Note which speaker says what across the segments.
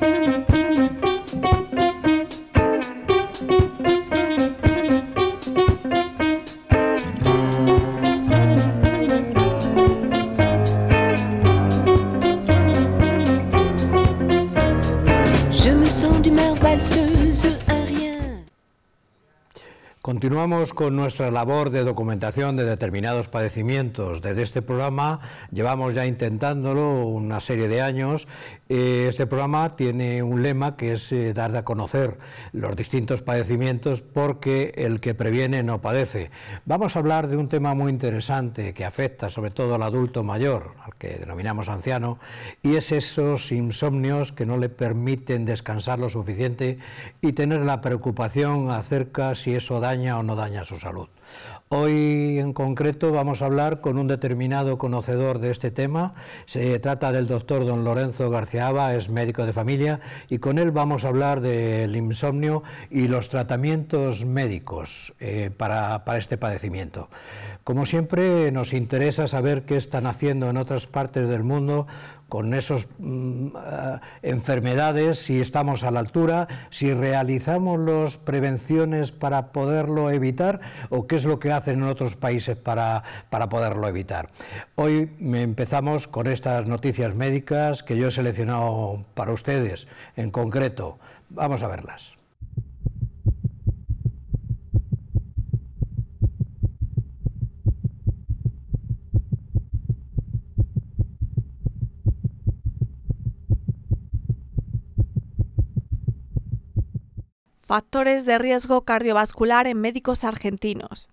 Speaker 1: Thank you.
Speaker 2: con nuestra labor de documentación de determinados padecimientos. Desde este programa llevamos ya intentándolo una serie de años. Eh, este programa tiene un lema que es eh, dar a conocer los distintos padecimientos porque el que previene no padece. Vamos a hablar de un tema muy interesante que afecta sobre todo al adulto mayor, al que denominamos anciano, y es esos insomnios que no le permiten descansar lo suficiente y tener la preocupación acerca si eso daña o no daña su salud. Hoy en concreto vamos a hablar con un determinado conocedor de este tema. Se trata del doctor don Lorenzo Garciaba, es médico de familia, y con él vamos a hablar del insomnio y los tratamientos médicos eh, para este padecimiento. Como siempre, nos interesa saber qué están haciendo en otras partes del mundo con esas mm, ah, enfermedades, si estamos a la altura, si realizamos las prevenciones para poderlo evitar o qué es lo que hacen en otros países para, para poderlo evitar. Hoy empezamos con estas noticias médicas que yo he seleccionado para ustedes en concreto. Vamos a verlas.
Speaker 3: factores de riesgo cardiovascular en médicos argentinos.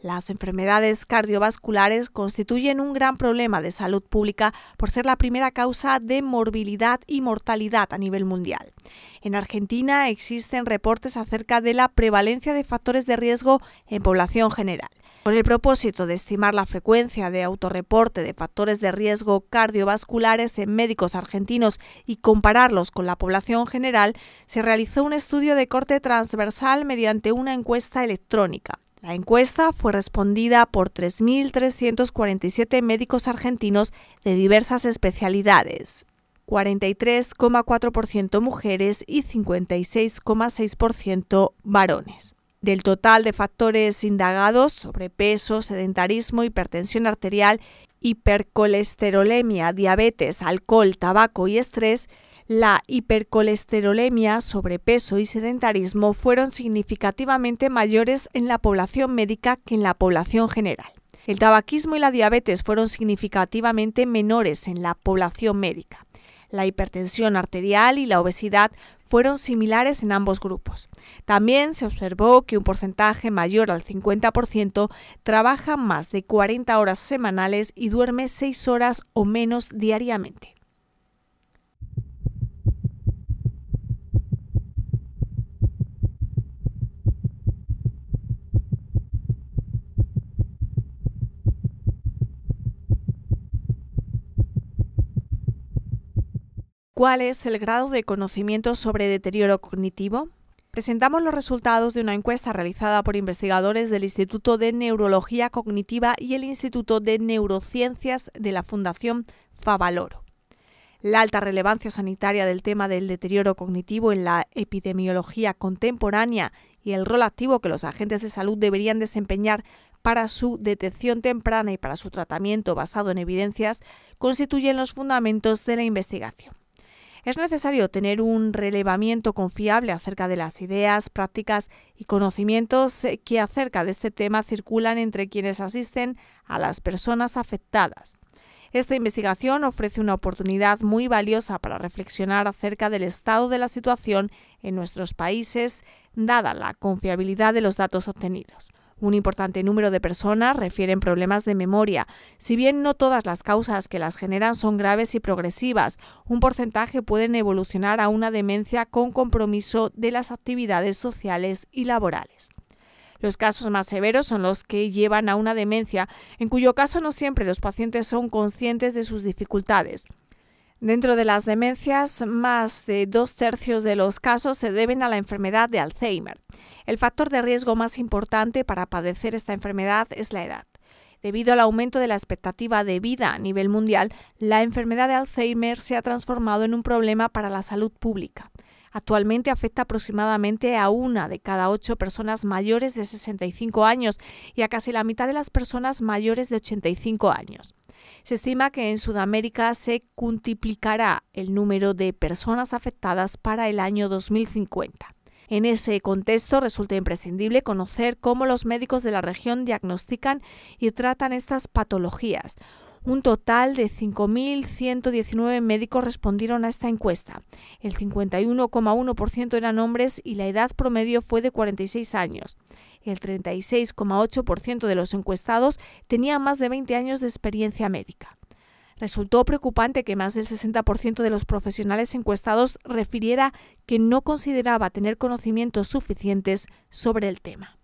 Speaker 3: Las enfermedades cardiovasculares constituyen un gran problema de salud pública por ser la primera causa de morbilidad y mortalidad a nivel mundial. En Argentina existen reportes acerca de la prevalencia de factores de riesgo en población general. Con el propósito de estimar la frecuencia de autorreporte de factores de riesgo cardiovasculares en médicos argentinos y compararlos con la población general, se realizó un estudio de corte transversal mediante una encuesta electrónica. La encuesta fue respondida por 3.347 médicos argentinos de diversas especialidades, 43,4% mujeres y 56,6% varones. Del total de factores indagados, sobrepeso, sedentarismo, hipertensión arterial, hipercolesterolemia, diabetes, alcohol, tabaco y estrés, la hipercolesterolemia, sobrepeso y sedentarismo fueron significativamente mayores en la población médica que en la población general. El tabaquismo y la diabetes fueron significativamente menores en la población médica. La hipertensión arterial y la obesidad fueron similares en ambos grupos. También se observó que un porcentaje mayor al 50% trabaja más de 40 horas semanales y duerme 6 horas o menos diariamente. ¿Cuál es el grado de conocimiento sobre deterioro cognitivo? Presentamos los resultados de una encuesta realizada por investigadores del Instituto de Neurología Cognitiva y el Instituto de Neurociencias de la Fundación Favaloro. La alta relevancia sanitaria del tema del deterioro cognitivo en la epidemiología contemporánea y el rol activo que los agentes de salud deberían desempeñar para su detección temprana y para su tratamiento basado en evidencias constituyen los fundamentos de la investigación. Es necesario tener un relevamiento confiable acerca de las ideas, prácticas y conocimientos eh, que acerca de este tema circulan entre quienes asisten a las personas afectadas. Esta investigación ofrece una oportunidad muy valiosa para reflexionar acerca del estado de la situación en nuestros países, dada la confiabilidad de los datos obtenidos. Un importante número de personas refieren problemas de memoria. Si bien no todas las causas que las generan son graves y progresivas, un porcentaje pueden evolucionar a una demencia con compromiso de las actividades sociales y laborales. Los casos más severos son los que llevan a una demencia, en cuyo caso no siempre los pacientes son conscientes de sus dificultades. Dentro de las demencias, más de dos tercios de los casos se deben a la enfermedad de Alzheimer. El factor de riesgo más importante para padecer esta enfermedad es la edad. Debido al aumento de la expectativa de vida a nivel mundial, la enfermedad de Alzheimer se ha transformado en un problema para la salud pública. Actualmente afecta aproximadamente a una de cada ocho personas mayores de 65 años y a casi la mitad de las personas mayores de 85 años. Se estima que en Sudamérica se multiplicará el número de personas afectadas para el año 2050. En ese contexto resulta imprescindible conocer cómo los médicos de la región diagnostican y tratan estas patologías, un total de 5.119 médicos respondieron a esta encuesta. El 51,1% eran hombres y la edad promedio fue de 46 años. El 36,8% de los encuestados tenía más de 20 años de experiencia médica. Resultó preocupante que más del 60% de los profesionales encuestados refiriera que no consideraba tener conocimientos suficientes sobre el tema.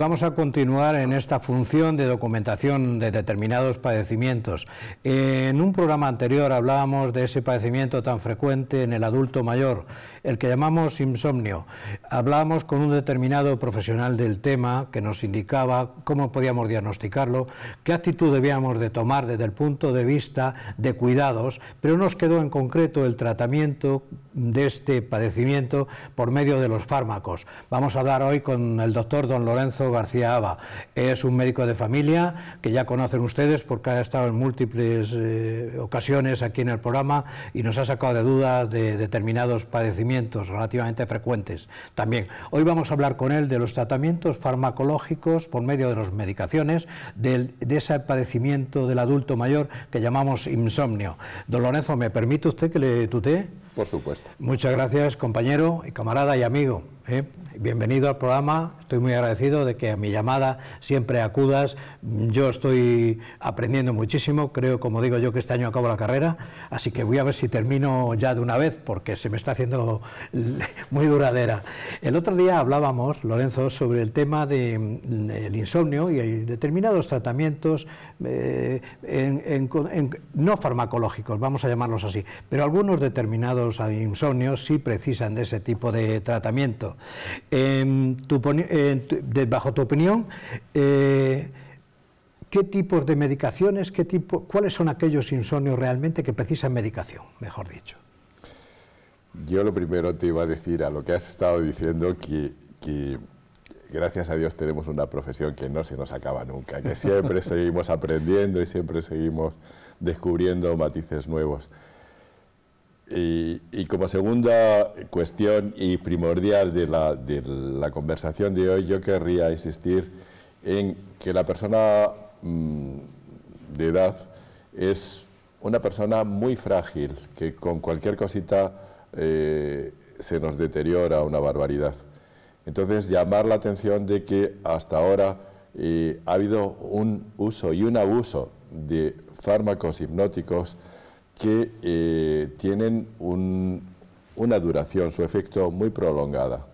Speaker 2: Vamos a continuar en esta función de documentación de determinados padecimientos. En un programa anterior hablábamos de ese padecimiento tan frecuente en el adulto mayor, el que llamamos insomnio. Hablábamos con un determinado profesional del tema que nos indicaba cómo podíamos diagnosticarlo, qué actitud debíamos de tomar desde el punto de vista de cuidados, pero nos quedó en concreto el tratamiento de este padecimiento por medio de los fármacos. Vamos a hablar hoy con el doctor don Lorenzo García Aba. Es un médico de familia que ya conocen ustedes porque ha estado en múltiples eh, ocasiones aquí en el programa y nos ha sacado de dudas de determinados padecimientos relativamente frecuentes Hoy vamos a hablar con él de los tratamientos farmacológicos por medio de las medicaciones, de, de ese padecimiento del adulto mayor que llamamos insomnio. Don Lorenzo, ¿me permite usted que le tutee? Por supuesto. Muchas gracias, compañero y camarada y amigo. ¿eh? Bienvenido al programa. Estoy muy agradecido de que a mi llamada siempre acudas. Yo estoy aprendiendo muchísimo. Creo, como digo yo, que este año acabo la carrera. Así que voy a ver si termino ya de una vez, porque se me está haciendo muy duradera. El otro día hablábamos, Lorenzo, sobre el tema del insomnio y hay determinados tratamientos eh, no farmacológicos, vamos a llamarlos así, pero algunos determinados los insomnios sí precisan de ese tipo de tratamiento. bajo tu opinión, eh, ¿qué tipos de medicaciones, qué tipo, cuáles son aquellos insomnios realmente que precisan medicación, mejor dicho?
Speaker 1: Yo lo primero te iba a decir a lo que has estado diciendo que gracias a Dios tenemos una profesión que no se nos acaba nunca, que siempre seguimos aprendiendo y siempre seguimos descubriendo matices nuevos. Y, como segunda cuestión y primordial de la, conversación de hoy, yo querría insistir en que la persona mm, de edad es una persona muy frágil, que con cualquier cosita eh, se nos deteriora una barbaridad. Entonces, llamar la atención de que hasta ahora eh, ha habido un uso y un abuso de fármacos hipnóticos que eh, tienen una duración, su efecto muy prolongada.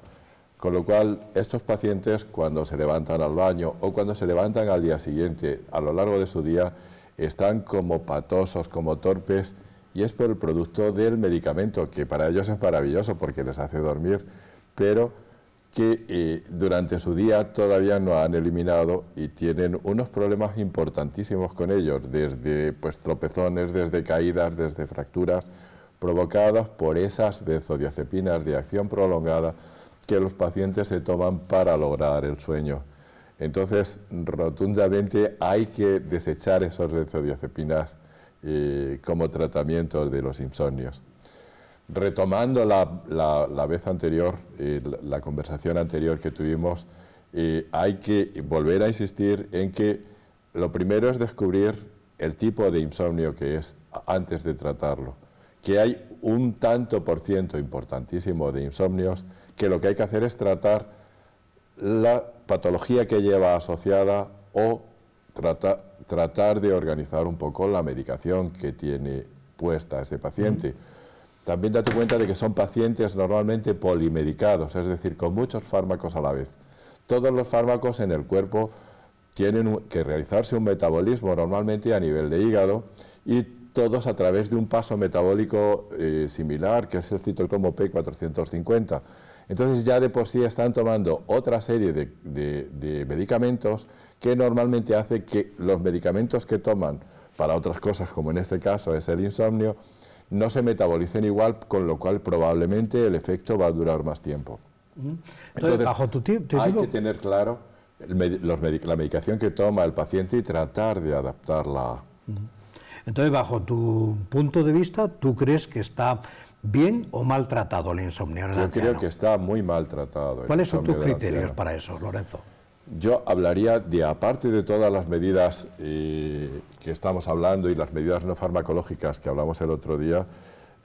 Speaker 1: Con lo cual, estos pacientes cuando se levantan al baño o cuando se levantan al día siguiente, a lo largo de su día, están como patosos, como torpes, y es por el producto del medicamento, que para ellos es maravilloso porque les hace dormir, pero que eh, durante su día todavía no han eliminado y tienen unos problemas importantísimos con ellos, desde pues, tropezones, desde caídas, desde fracturas provocadas por esas benzodiazepinas de acción prolongada que los pacientes se toman para lograr el sueño. Entonces, rotundamente hay que desechar esas benzodiazepinas eh, como tratamiento de los insomnios retomando la, vez anterior, la, conversación anterior que tuvimos, hay que volver a insistir en que lo primero es descubrir el tipo de insomnio que es antes de tratarlo, que hay un tanto por ciento importantísimo de insomnios que lo que hay que hacer es tratar la patología que lleva asociada o tratar de organizar un poco la medicación que tiene puesta ese paciente. También date cuenta de que son pacientes normalmente polimedicados, es decir, con muchos fármacos a la vez. Todos los fármacos en el cuerpo tienen que realizarse un metabolismo normalmente a nivel de hígado y todos a través de un paso metabólico eh, similar, que es el citocromo P450. Entonces ya de por sí están tomando otra serie de, de medicamentos que normalmente hace que los medicamentos que toman para otras cosas, como en este caso es el insomnio, no se metabolicen igual, con lo cual probablemente el efecto va a durar más tiempo. Entonces, bajo hay que tener claro los, la medicación que toma el paciente y tratar de adaptarla.
Speaker 2: Entonces, bajo tu punto de vista, ¿tú crees que está
Speaker 1: bien o maltratado el insomnio Yo creo que está muy maltratado. ¿Cuáles son tus criterios para eso, Lorenzo? yo hablaría de, aparte de todas las medidas eh, que estamos hablando y las medidas no farmacológicas que hablamos el otro día,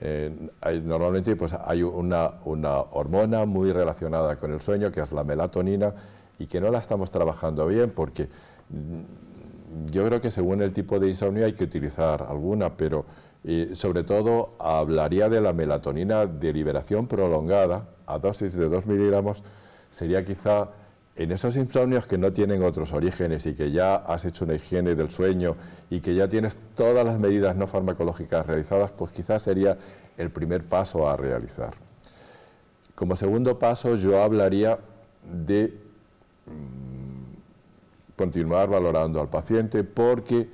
Speaker 1: eh, normalmente pues, hay una, hormona muy relacionada con el sueño, que es la melatonina, y que no la estamos trabajando bien porque mm, yo creo que según el tipo de insomnio hay que utilizar alguna, pero eh, sobre todo hablaría de la melatonina de liberación prolongada a dosis de 2 miligramos, sería quizá en esos insomnios que no tienen otros orígenes y que ya has hecho una higiene del sueño y que ya tienes todas las medidas no farmacológicas realizadas, pues quizás sería el primer paso a realizar. Como segundo paso, yo hablaría de mm, continuar valorando al paciente porque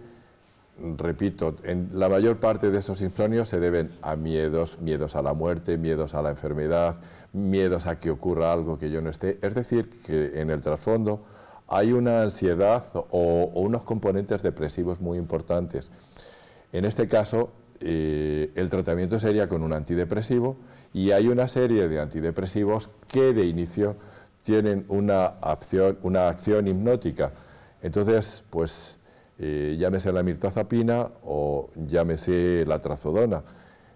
Speaker 1: repito, en la mayor parte de esos insomnios se deben a miedos, miedos a la muerte, miedos a la enfermedad, miedos a que ocurra algo que yo no esté. Es decir, que en el trasfondo hay una ansiedad o, unos componentes depresivos muy importantes. En este caso, eh, el tratamiento sería con un antidepresivo y hay una serie de antidepresivos que de inicio tienen una acción, una acción hipnótica. Entonces, pues eh, llámese la mirtazapina o llámese la trazodona.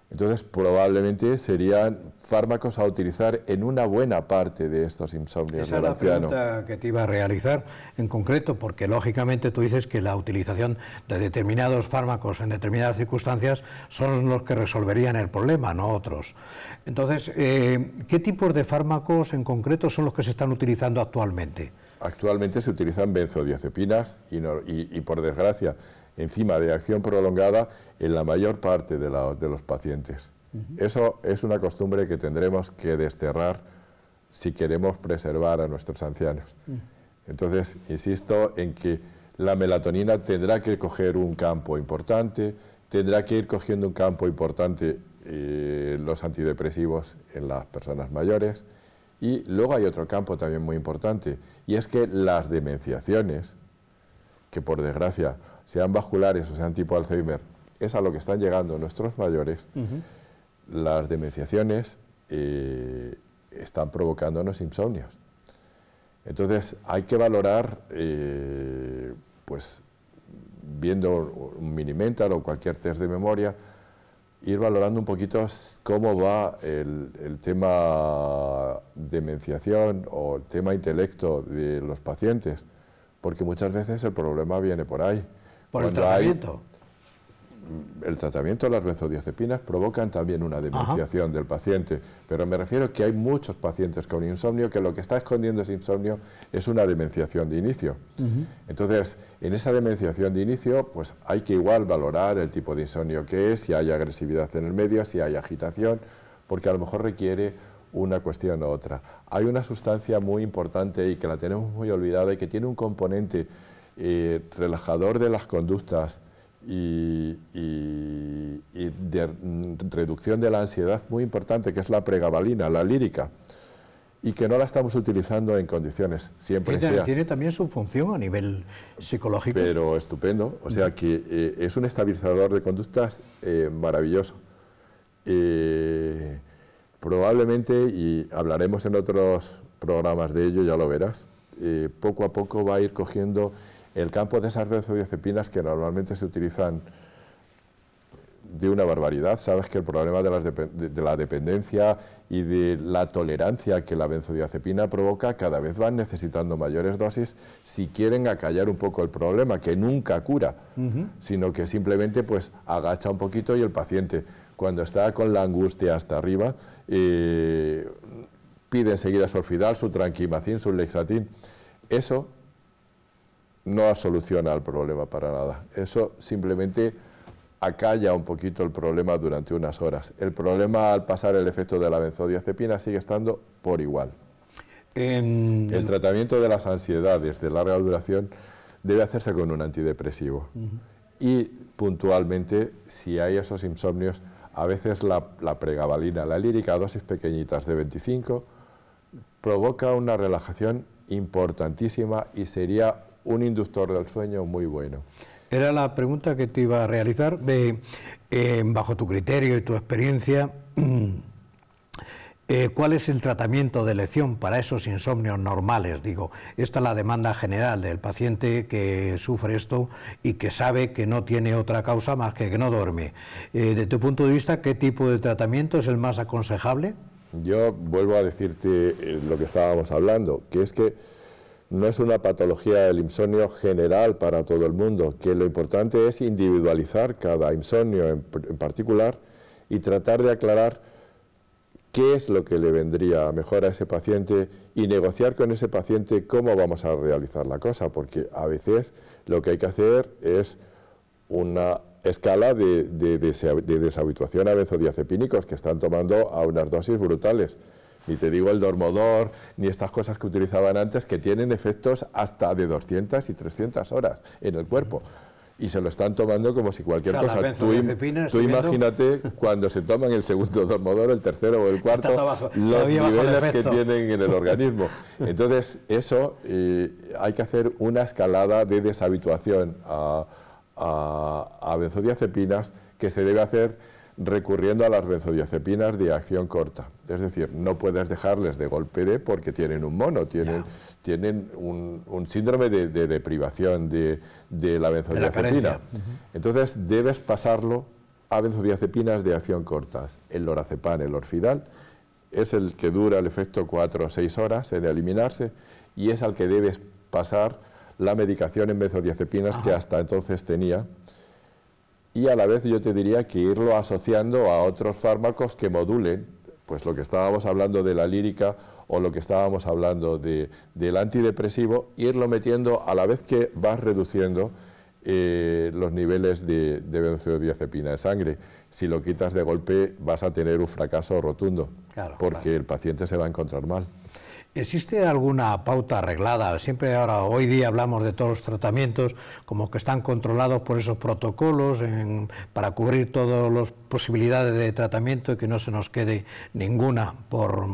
Speaker 1: Entonces, probablemente serían fármacos a utilizar en una buena parte de estos insomnios Esa del es la pregunta
Speaker 2: que te iba a realizar en concreto, porque lógicamente tú dices que la utilización de determinados fármacos en determinadas circunstancias son los que resolverían el problema, no otros. Entonces, eh, ¿qué tipos de fármacos en concreto son los que se están utilizando
Speaker 1: actualmente? actualmente se utilizan benzodiazepinas y, por desgracia, encima de acción prolongada en la mayor parte de, los pacientes. Eso es una costumbre que tendremos que desterrar si queremos preservar a nuestros ancianos. Mm. Entonces, insisto en que la melatonina tendrá que coger un campo importante, tendrá que ir cogiendo un campo importante eh, los antidepresivos en las personas mayores, y luego hay otro campo también muy importante, y es que las demenciaciones, que por desgracia sean vasculares o sean tipo Alzheimer, es a lo que están llegando nuestros mayores, las demenciaciones eh, están provocándonos insomnios. Entonces hay que valorar, eh, pues viendo un mini mental o cualquier test de memoria, ir valorando un poquito cómo va el, el tema demenciación o el tema intelecto de los pacientes, porque muchas veces el problema viene por ahí. Por el tratamiento el tratamiento de las benzodiazepinas provocan también una demenciación del paciente, pero me refiero que hay muchos pacientes con insomnio que lo que está escondiendo ese insomnio es una demenciación de inicio. Entonces, en esa demenciación de inicio, pues hay que igual valorar el tipo de insomnio que es, si hay agresividad en el medio, si hay agitación, porque a lo mejor requiere una cuestión u otra. Hay una sustancia muy importante y que la tenemos muy olvidada y que tiene un componente eh, relajador de las conductas y, de reducción de la ansiedad muy importante, que es la pregabalina, la lírica, y que no la estamos utilizando en condiciones, siempre tiene, Tiene también su
Speaker 2: función a nivel psicológico.
Speaker 1: Pero estupendo, o sea que eh, es un estabilizador de conductas eh, maravilloso. Eh, probablemente, y hablaremos en otros programas de ello, ya lo verás, poco a poco va a ir cogiendo el campo de esas benzodiazepinas que normalmente se utilizan de una barbaridad. Sabes que el problema de, la dependencia y de la tolerancia que la benzodiazepina provoca cada vez van necesitando mayores dosis si quieren acallar un poco el problema, que nunca cura, sino que simplemente pues agacha un poquito y el paciente, cuando está con la angustia hasta arriba, eh, pide enseguida su orfidal, su tranquimacín, su lexatín. Eso no soluciona el problema para nada. Eso simplemente acalla un poquito el problema durante unas horas. El problema al pasar el efecto de la benzodiazepina sigue estando por igual. el tratamiento de las ansiedades de larga duración debe hacerse con un antidepresivo. Y puntualmente, si hay esos insomnios, a veces la, la pregabalina, la lírica, dosis pequeñitas de 25, provoca una relajación importantísima y sería un inductor del sueño muy bueno. Era la
Speaker 2: pregunta que te iba a realizar. Eh, bajo tu criterio y tu experiencia, eh, ¿cuál es el tratamiento de elección para esos insomnios normales? Digo, esta es la demanda general del paciente que sufre esto y que sabe que no tiene otra causa más que que no duerme. Eh, de tu punto de vista, ¿qué tipo de tratamiento es el más aconsejable?
Speaker 1: Yo vuelvo a decirte lo que estábamos hablando, que es que no es una patología del insomnio general para todo el mundo, que lo importante es individualizar cada insomnio en, particular y tratar de aclarar qué es lo que le vendría mejor a ese paciente y negociar con ese paciente cómo vamos a realizar la cosa, porque a veces lo que hay que hacer es una escala de, de deshabituación a benzodiazepínicos que están tomando a unas dosis brutales. Ni te digo el dormodor, ni estas cosas que utilizaban antes que tienen efectos hasta de 200 y 300 horas en el cuerpo. Y se lo están tomando como si cualquier cosa. Tú, imagínate cuando se toman el segundo dormodor, el tercero o el cuarto, los niveles que tienen en el organismo. Entonces, eso eh, hay que hacer una escalada de deshabituación a benzodiazepinas que se debe hacer recurriendo a las benzodiazepinas de acción corta. Es decir, no puedes dejarles de golpe de porque tienen un mono, tienen, un, síndrome de, de deprivación de, la benzodiazepina. Entonces debes pasarlo a benzodiazepinas de acción corta, El lorazepam, el orfidal, es el que dura el efecto 4 o 6 horas en eliminarse y es al que debes pasar la medicación en benzodiazepinas que hasta entonces tenía y a la vez yo te diría que irlo asociando a otros fármacos que modulen, pues lo que estábamos hablando de la lírica o lo que estábamos hablando de, del antidepresivo, irlo metiendo a la vez que vas reduciendo eh, los niveles de, de benzodiazepina en sangre. Si lo quitas de golpe vas a tener un fracaso rotundo, porque el paciente se va a encontrar mal. ¿Existe alguna pauta
Speaker 2: arreglada? Siempre ahora, hoy día hablamos de todos los tratamientos como que están controlados por esos protocolos para cubrir todas las posibilidades de tratamiento y que no se nos quede ninguna por,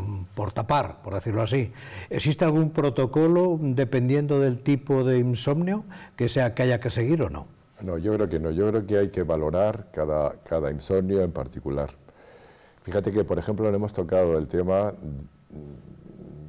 Speaker 2: tapar, por decirlo así. ¿Existe algún protocolo dependiendo del tipo de insomnio que sea que haya que seguir o no?
Speaker 1: No, yo creo que no. Yo creo que hay que valorar cada, cada insomnio en particular. Fíjate que, por ejemplo, no hemos tocado el tema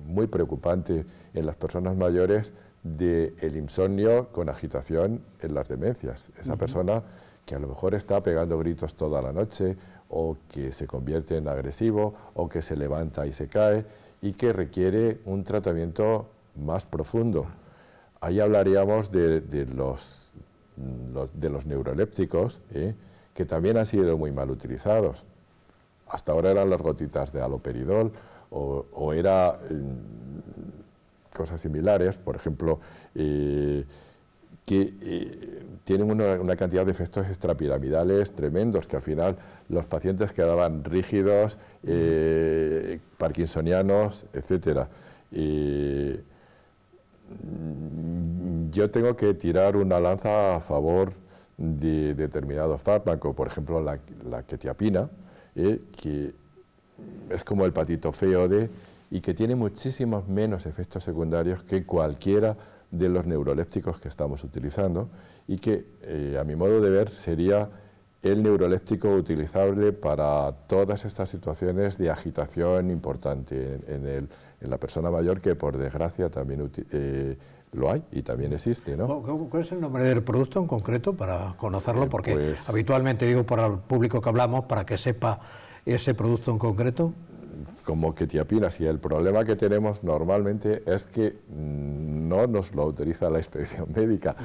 Speaker 1: muy preocupante en las personas mayores de el insomnio con agitación en las demencias. Esa persona que a lo mejor está pegando gritos toda la noche o que se convierte en agresivo o que se levanta y se cae y que requiere un tratamiento más profundo. Ahí hablaríamos de, los, de los neurolépticos, ¿eh? que también han sido muy mal utilizados. Hasta ahora eran las gotitas de aloperidol o, era eh, cosas similares, por ejemplo, eh, que eh, tienen una, cantidad de efectos extrapiramidales tremendos, que al final los pacientes quedaban rígidos, parkinsonianos, etc. Mm, yo tengo que tirar una lanza a favor de determinados fármacos, por ejemplo la, la que es como el patito feo de, y que tiene muchísimos menos efectos secundarios que cualquiera de los neurolépticos que estamos utilizando y que, eh, a mi modo de ver, sería el neuroléptico utilizable para todas estas situaciones de agitación importante en, el, en la persona mayor, que por desgracia también eh, lo hay y también existe. ¿no?
Speaker 2: ¿Cuál es el nombre del producto en concreto para conocerlo? Eh, Porque pues habitualmente digo para el público que hablamos, para que sepa ese producto en
Speaker 1: concreto? Como ketiapina si el problema que tenemos normalmente es que mm, no nos lo autoriza la inspección médica.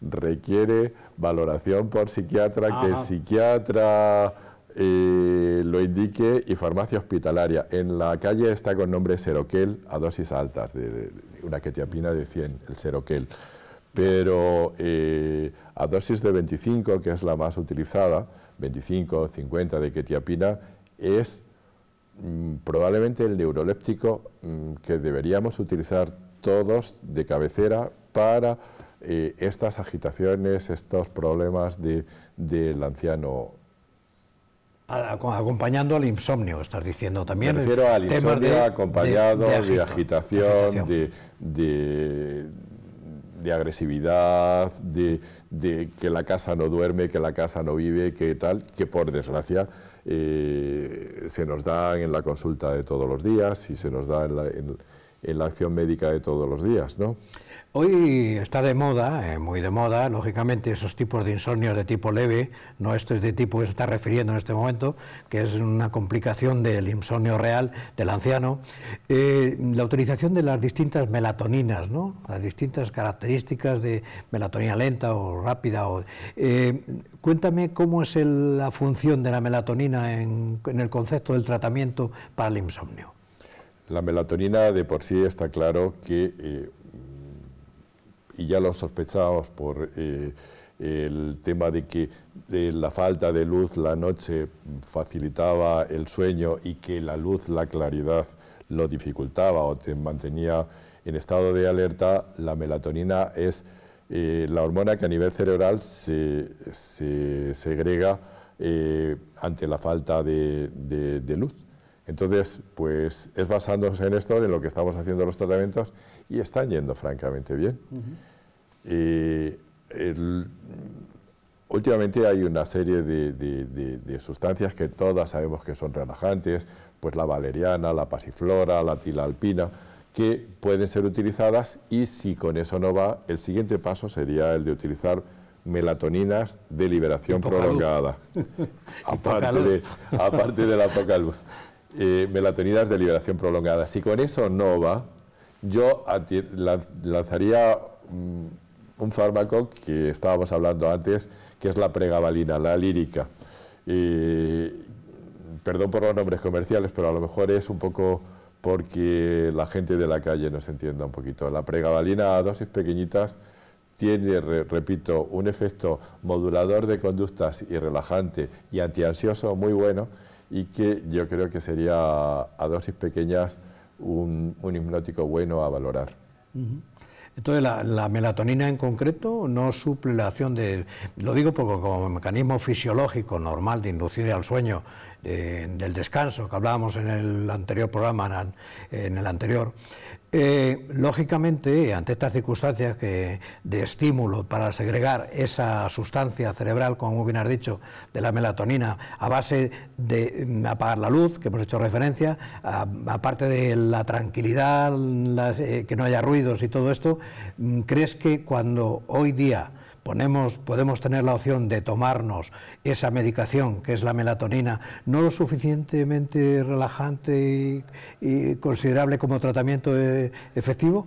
Speaker 1: Requiere valoración por psiquiatra, que el psiquiatra eh, lo indique y farmacia hospitalaria. En la calle está con nombre Seroquel a dosis altas, de, una ketiapina de 100, el Seroquel. Pero eh, a dosis de 25, que es la más utilizada, 25 50 de ketiapina es mm, probablemente el neuroléptico mm, que deberíamos utilizar todos de cabecera para eh, estas agitaciones, estos problemas del anciano acompañando al insomnio, estás
Speaker 2: diciendo también. Me refiero al insomnio acompañado de, de agitación,
Speaker 1: de, agresividad, de, que la casa no duerme, que la casa no vive, que tal, que por desgracia eh, se nos dan en la consulta de todos los días y se nos da en la, la acción médica de todos los días. ¿no?
Speaker 2: Hoy está de moda, eh, muy de moda, lógicamente, esos tipos de insomnio de tipo leve, no esto es de tipo que se está refiriendo en este momento, que es una complicación del insomnio real del anciano, eh, la utilización de las distintas melatoninas, ¿no? las distintas características de melatonina lenta o rápida. Eh, cuéntame cómo es la función de la melatonina en, en el concepto del tratamiento para el insomnio.
Speaker 1: La melatonina de por sí está claro que y ya lo sospechábamos por eh, el tema de que de la falta de luz la noche facilitaba el sueño y que la luz, la claridad, lo dificultaba o te mantenía en estado de alerta, la melatonina es eh, la hormona que a nivel cerebral se, se segrega eh, ante la falta de, luz. Entonces, pues es basándose en esto, en lo que estamos haciendo los tratamientos, y están yendo francamente bien últimamente hay una serie de, sustancias que todas sabemos que son relajantes, pues la valeriana, la pasiflora, la tilalpina, que pueden ser utilizadas y si con eso no va, el siguiente paso sería el de utilizar melatoninas de liberación prolongada, aparte de, la poca luz. Eh, melatoninas de liberación prolongada. Si con eso no va, yo lanzaría mm, un fármaco que estábamos hablando antes, que es la pregabalina, la lírica. perdón por los nombres comerciales, pero a lo mejor es un poco porque la gente de la calle no se entienda un poquito. La pregabalina a dosis pequeñitas tiene, repito, un efecto modulador de conductas y relajante y antiansioso muy bueno y que yo creo que sería a dosis pequeñas un, hipnótico bueno a valorar.
Speaker 2: Entonces, la, melatonina en concreto no suple la acción de... Lo digo porque como mecanismo fisiológico normal de inducir al sueño del descanso que hablábamos en el anterior programa, en el anterior, eh, lógicamente, ante estas circunstancias que, de estímulo para segregar esa sustancia cerebral, como bien has dicho, de la melatonina, a base de mm, apagar la luz, que hemos hecho referencia, aparte de la tranquilidad, eh, que no haya ruidos y todo esto, mm, ¿crees que cuando hoy día podemos tener la opción de tomarnos esa medicación que es la melatonina, no lo suficientemente relajante y considerable como tratamiento eh, efectivo?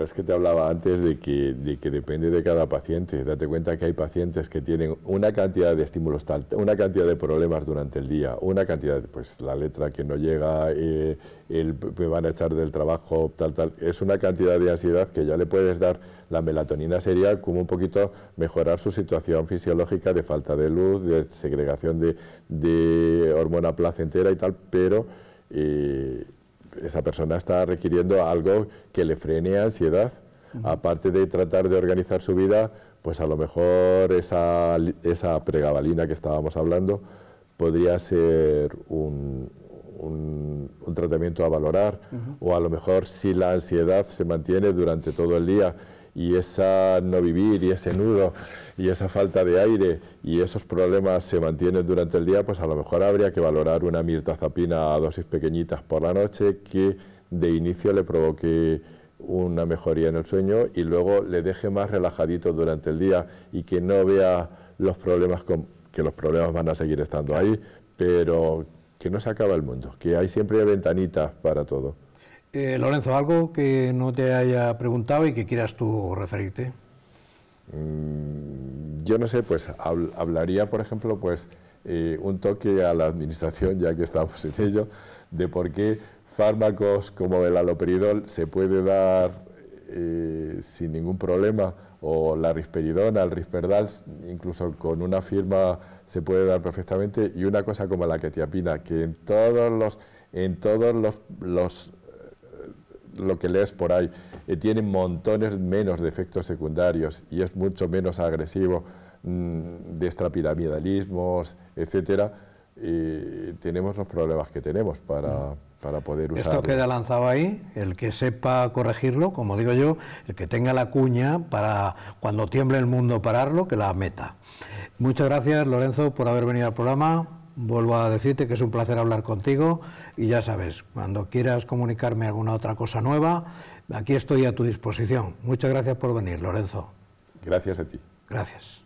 Speaker 1: es que te hablaba antes de que, que, depende de cada paciente. Date cuenta que hay pacientes que tienen una cantidad de estímulos, una cantidad de problemas durante el día, una cantidad, pues la letra que no llega, eh, el, me van a echar del trabajo, tal, tal. Es una cantidad de ansiedad que ya le puedes dar. La melatonina sería como un poquito mejorar su situación fisiológica de falta de luz, de segregación de, de hormona placentera y tal, pero... Eh, esa persona está requiriendo algo que le frene ansiedad. Aparte de tratar de organizar su vida, pues a lo mejor esa, esa pregabalina que estábamos hablando podría ser un, tratamiento a valorar, o a lo mejor si la ansiedad se mantiene durante todo el día y esa no vivir y ese nudo y esa falta de aire y esos problemas se mantienen durante el día, pues a lo mejor habría que valorar una mirtazapina a dosis pequeñitas por la noche que de inicio le provoque una mejoría en el sueño y luego le deje más relajadito durante el día y que no vea los problemas, con, que los problemas van a seguir estando ahí, pero que no se acaba el mundo, que hay siempre ventanitas para todo.
Speaker 2: Eh, Lorenzo, ¿algo que no te haya preguntado y que quieras tú referirte?
Speaker 1: Mm, yo no sé, pues hablaría, por ejemplo, pues eh, un toque a la administración, ya que estamos en ello, de por qué fármacos como el aloperidol se puede dar eh, sin ningún problema o la risperidona, el risperdal, incluso con una firma se puede dar perfectamente y una cosa como la quetiapina, que en todos los, en todos los lo que lees por ahí, eh, tiene montones menos de efectos secundarios y es mucho menos agresivo mm, de extrapiramidalismos, etcétera, y tenemos los problemas que tenemos para, para poder usar. Esto
Speaker 2: queda lanzado ahí, el que sepa corregirlo, como digo yo, el que tenga la cuña para cuando tiemble el mundo pararlo, que la meta. Muchas gracias, Lorenzo, por haber venido al programa. Vuelvo a decirte que es un placer hablar contigo y ya sabes, cuando quieras comunicarme alguna otra cosa nueva, aquí estoy a tu disposición. Muchas gracias por venir, Lorenzo. Gracias a ti. Gracias.